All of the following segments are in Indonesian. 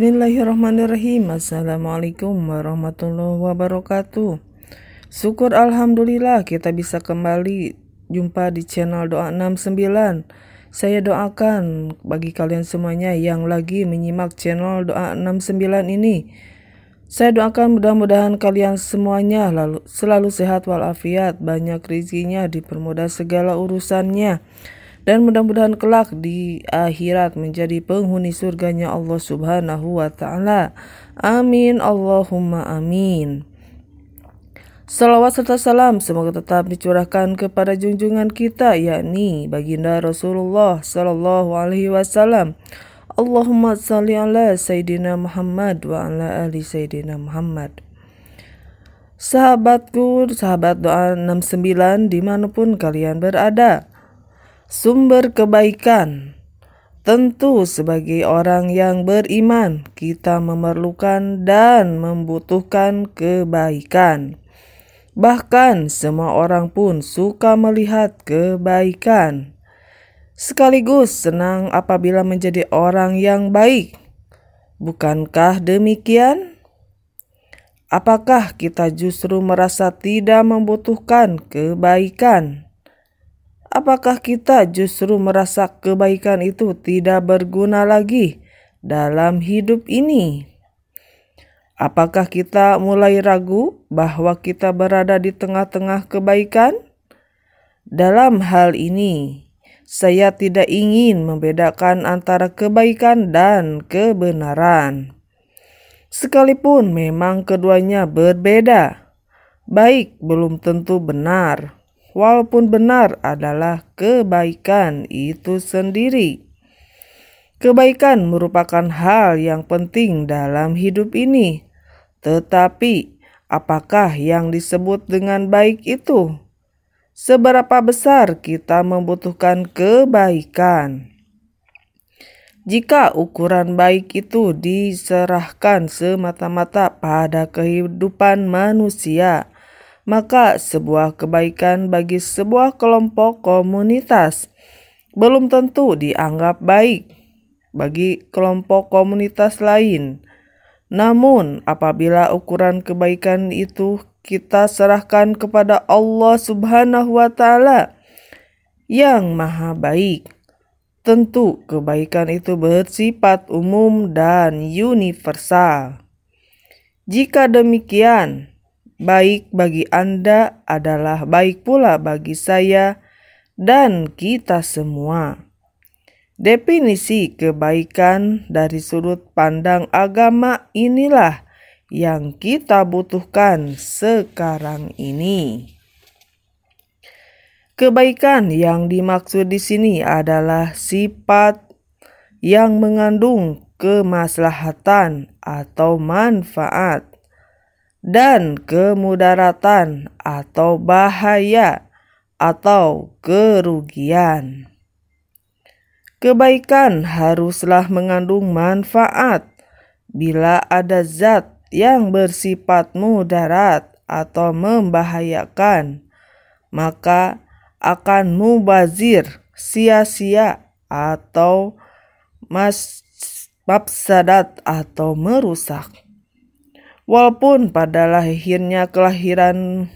Bismillahirrahmanirrahim. Assalamualaikum warahmatullahi wabarakatuh. Syukur alhamdulillah kita bisa kembali jumpa di channel Doa 69. Saya doakan bagi kalian semuanya yang lagi menyimak channel Doa 69 ini. Saya doakan mudah-mudahan kalian semuanya selalu sehat walafiat, banyak rezekinya, dipermudah segala urusannya dan mudah-mudahan kelak di akhirat menjadi penghuni surganya Allah Subhanahu wa taala. Amin Allahumma amin. Salawat serta salam semoga tetap dicurahkan kepada junjungan kita yakni baginda Rasulullah Sallallahu Alaihi Wasallam. Allahumma salli ala Sayyidina Muhammad wa ala ali Sayyidina Muhammad. Sahabatku, sahabat doa 69 dimanapun kalian berada sumber kebaikan. Tentu, sebagai orang yang beriman, kita memerlukan dan membutuhkan kebaikan. Bahkan, semua orang pun suka melihat kebaikan, sekaligus senang apabila menjadi orang yang baik. Bukankah demikian? Apakah kita justru merasa tidak membutuhkan kebaikan? Apakah kita justru merasa kebaikan itu tidak berguna lagi dalam hidup ini? Apakah kita mulai ragu bahwa kita berada di tengah-tengah kebaikan? Dalam hal ini, saya tidak ingin membedakan antara kebaikan dan kebenaran. Sekalipun memang keduanya berbeda, baik belum tentu benar walaupun benar adalah kebaikan itu sendiri. Kebaikan merupakan hal yang penting dalam hidup ini, tetapi apakah yang disebut dengan baik itu? Seberapa besar kita membutuhkan kebaikan? Jika ukuran baik itu diserahkan semata-mata pada kehidupan manusia, maka sebuah kebaikan bagi sebuah kelompok komunitas belum tentu dianggap baik bagi kelompok komunitas lain. Namun, apabila ukuran kebaikan itu kita serahkan kepada Allah Subhanahu wa Ta'ala yang Maha Baik, tentu kebaikan itu bersifat umum dan universal. Jika demikian, baik bagi Anda adalah baik pula bagi saya dan kita semua. Definisi kebaikan dari sudut pandang agama inilah yang kita butuhkan sekarang ini. Kebaikan yang dimaksud di sini adalah sifat yang mengandung kemaslahatan atau manfaat dan kemudaratan atau bahaya atau kerugian. Kebaikan haruslah mengandung manfaat bila ada zat yang bersifat mudarat atau membahayakan, maka akan mubazir, sia-sia, atau mas mafsadat atau merusak. Walaupun pada lahirnya kelahiran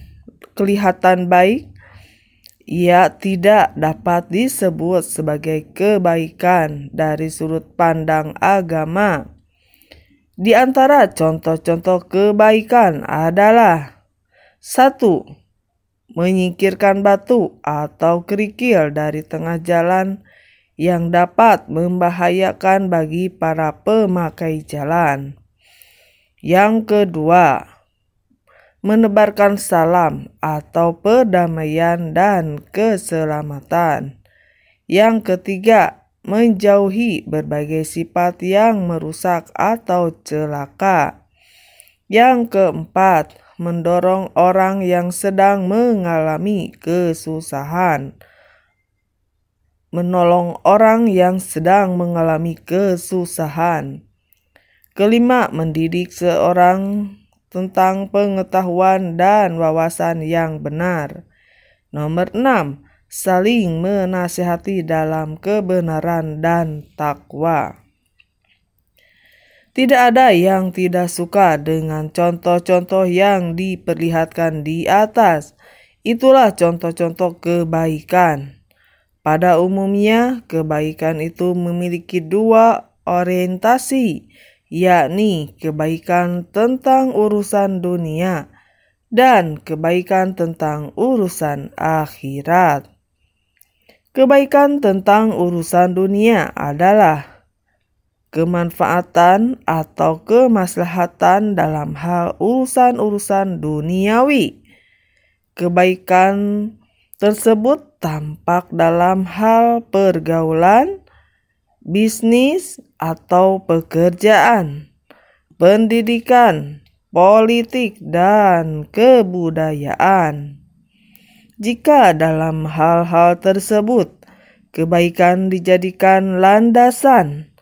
kelihatan baik, ia tidak dapat disebut sebagai kebaikan dari sudut pandang agama. Di antara contoh-contoh kebaikan adalah satu Menyingkirkan batu atau kerikil dari tengah jalan yang dapat membahayakan bagi para pemakai jalan. Yang kedua, menebarkan salam atau perdamaian dan keselamatan. Yang ketiga, menjauhi berbagai sifat yang merusak atau celaka. Yang keempat, mendorong orang yang sedang mengalami kesusahan. Menolong orang yang sedang mengalami kesusahan. Kelima, mendidik seorang tentang pengetahuan dan wawasan yang benar. Nomor enam, saling menasihati dalam kebenaran dan takwa. Tidak ada yang tidak suka dengan contoh-contoh yang diperlihatkan di atas. Itulah contoh-contoh kebaikan. Pada umumnya, kebaikan itu memiliki dua orientasi yakni kebaikan tentang urusan dunia dan kebaikan tentang urusan akhirat. Kebaikan tentang urusan dunia adalah kemanfaatan atau kemaslahatan dalam hal urusan-urusan duniawi. Kebaikan tersebut tampak dalam hal pergaulan, bisnis atau pekerjaan, pendidikan, politik, dan kebudayaan. Jika dalam hal-hal tersebut kebaikan dijadikan landasan,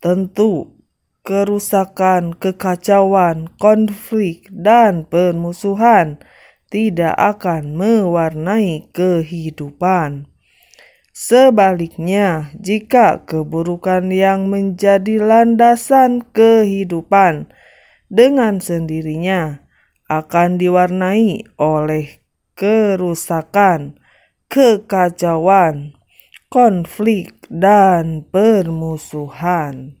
tentu kerusakan, kekacauan, konflik, dan permusuhan tidak akan mewarnai kehidupan. Sebaliknya, jika keburukan yang menjadi landasan kehidupan dengan sendirinya akan diwarnai oleh kerusakan, kekacauan, konflik, dan permusuhan.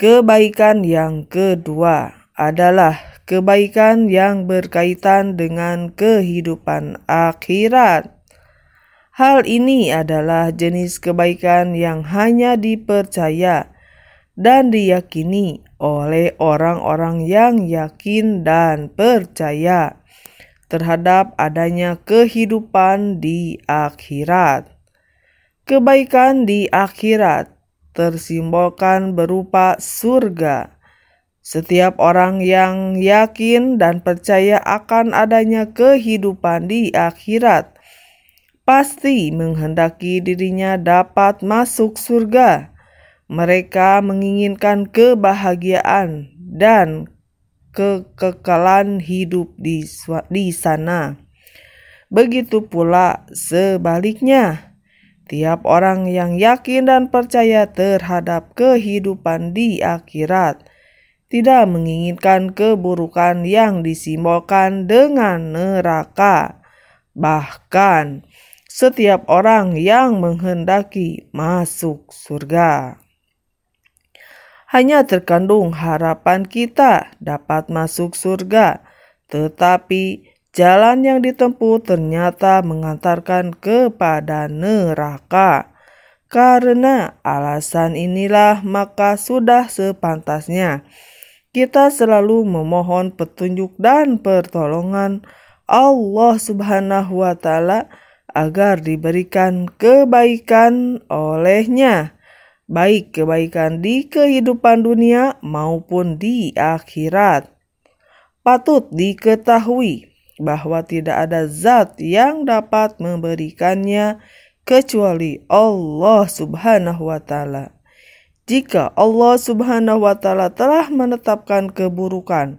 Kebaikan yang kedua adalah kebaikan yang berkaitan dengan kehidupan akhirat Hal ini adalah jenis kebaikan yang hanya dipercaya dan diyakini oleh orang-orang yang yakin dan percaya terhadap adanya kehidupan di akhirat. Kebaikan di akhirat tersimbolkan berupa surga. Setiap orang yang yakin dan percaya akan adanya kehidupan di akhirat pasti menghendaki dirinya dapat masuk surga. Mereka menginginkan kebahagiaan dan kekekalan hidup di, di sana. Begitu pula sebaliknya, tiap orang yang yakin dan percaya terhadap kehidupan di akhirat tidak menginginkan keburukan yang disimbolkan dengan neraka. Bahkan, setiap orang yang menghendaki masuk surga. Hanya terkandung harapan kita dapat masuk surga, tetapi jalan yang ditempuh ternyata mengantarkan kepada neraka. Karena alasan inilah, maka sudah sepantasnya kita selalu memohon petunjuk dan pertolongan Allah Subhanahu wa Ta'ala agar diberikan kebaikan olehnya, baik kebaikan di kehidupan dunia maupun di akhirat. Patut diketahui bahwa tidak ada zat yang dapat memberikannya kecuali Allah Subhanahu wa Ta'ala. Jika Allah Subhanahu wa Ta'ala telah menetapkan keburukan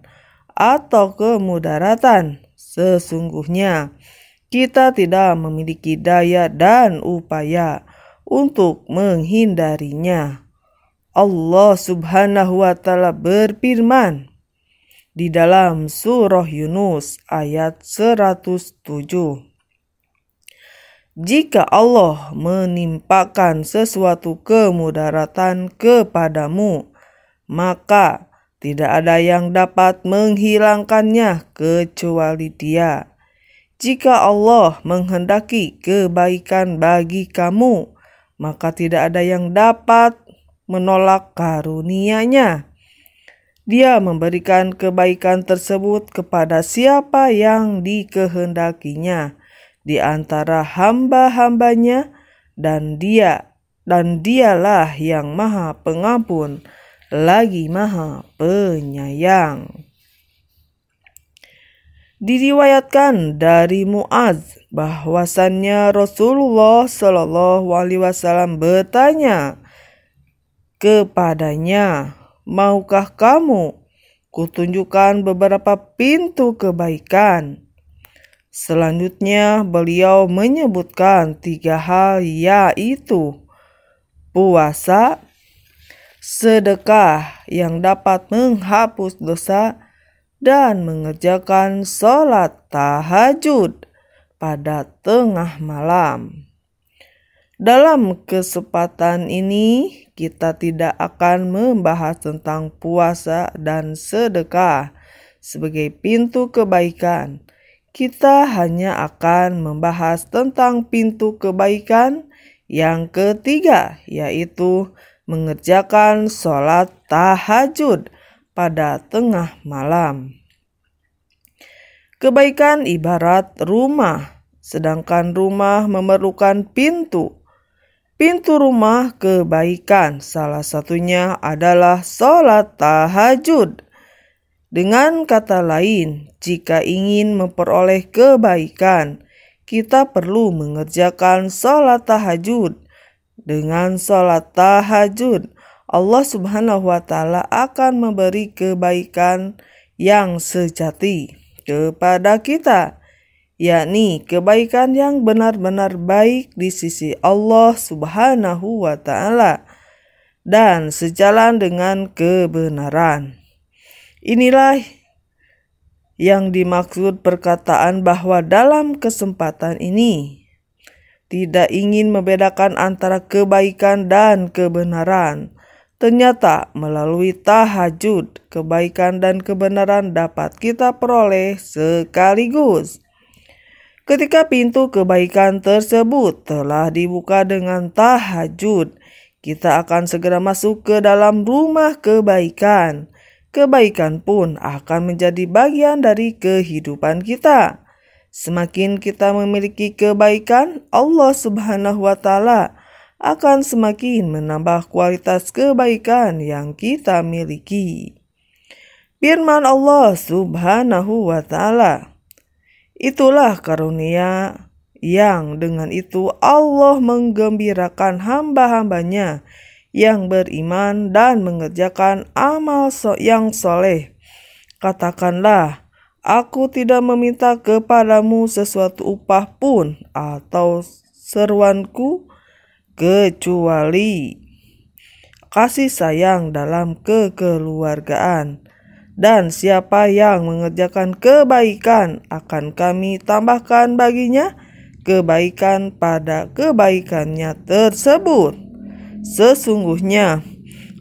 atau kemudaratan, sesungguhnya kita tidak memiliki daya dan upaya untuk menghindarinya. Allah Subhanahu wa taala berfirman di dalam surah Yunus ayat 107. Jika Allah menimpakan sesuatu kemudaratan kepadamu, maka tidak ada yang dapat menghilangkannya kecuali Dia jika Allah menghendaki kebaikan bagi kamu, maka tidak ada yang dapat menolak karunia-Nya. Dia memberikan kebaikan tersebut kepada siapa yang dikehendakinya di antara hamba-hambanya dan dia dan dialah yang maha pengampun lagi maha penyayang. Diriwayatkan dari Muaz bahwasannya Rasulullah Shallallahu Alaihi Wasallam bertanya kepadanya, maukah kamu kutunjukkan beberapa pintu kebaikan? Selanjutnya beliau menyebutkan tiga hal yaitu puasa, sedekah yang dapat menghapus dosa, dan mengerjakan sholat tahajud pada tengah malam. Dalam kesempatan ini, kita tidak akan membahas tentang puasa dan sedekah sebagai pintu kebaikan. Kita hanya akan membahas tentang pintu kebaikan yang ketiga, yaitu mengerjakan sholat tahajud pada tengah malam. Kebaikan ibarat rumah, sedangkan rumah memerlukan pintu. Pintu rumah kebaikan salah satunya adalah sholat tahajud. Dengan kata lain, jika ingin memperoleh kebaikan, kita perlu mengerjakan sholat tahajud. Dengan sholat tahajud, Allah Subhanahu wa Ta'ala akan memberi kebaikan yang sejati kepada kita, yakni kebaikan yang benar-benar baik di sisi Allah Subhanahu wa Ta'ala dan sejalan dengan kebenaran. Inilah yang dimaksud perkataan bahwa dalam kesempatan ini tidak ingin membedakan antara kebaikan dan kebenaran Ternyata melalui tahajud, kebaikan dan kebenaran dapat kita peroleh sekaligus. Ketika pintu kebaikan tersebut telah dibuka dengan tahajud, kita akan segera masuk ke dalam rumah kebaikan. Kebaikan pun akan menjadi bagian dari kehidupan kita. Semakin kita memiliki kebaikan, Allah Subhanahu wa Ta'ala akan semakin menambah kualitas kebaikan yang kita miliki. Firman Allah Subhanahu wa Ta'ala, "Itulah karunia yang dengan itu Allah menggembirakan hamba-hambanya yang beriman dan mengerjakan amal yang soleh." Katakanlah, "Aku tidak meminta kepadamu sesuatu upah pun atau seruanku." kecuali kasih sayang dalam kekeluargaan. Dan siapa yang mengerjakan kebaikan akan kami tambahkan baginya kebaikan pada kebaikannya tersebut. Sesungguhnya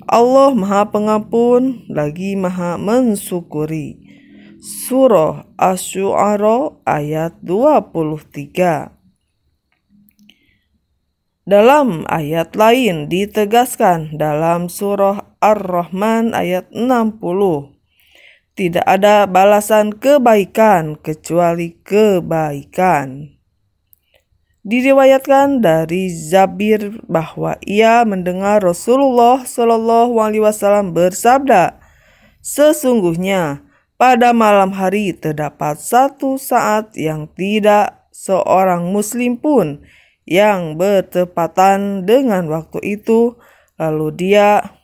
Allah Maha Pengampun lagi Maha Mensyukuri. Surah Asy-Syu'ara ayat 23. Dalam ayat lain ditegaskan dalam surah Ar-Rahman ayat 60. Tidak ada balasan kebaikan kecuali kebaikan. Diriwayatkan dari Zabir bahwa ia mendengar Rasulullah Shallallahu Alaihi Wasallam bersabda, "Sesungguhnya pada malam hari terdapat satu saat yang tidak seorang Muslim pun yang bertepatan dengan waktu itu, lalu dia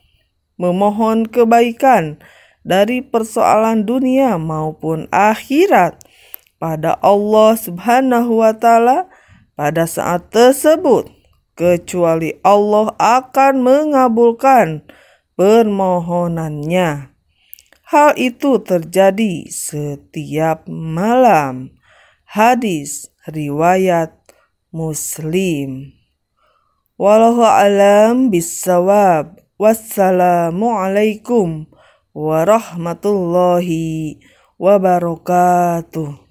memohon kebaikan dari persoalan dunia maupun akhirat pada Allah Subhanahu wa Ta'ala pada saat tersebut, kecuali Allah akan mengabulkan permohonannya. Hal itu terjadi setiap malam. Hadis riwayat Muslim. Wallahu alam bisawab. Wassalamualaikum warahmatullahi wabarakatuh.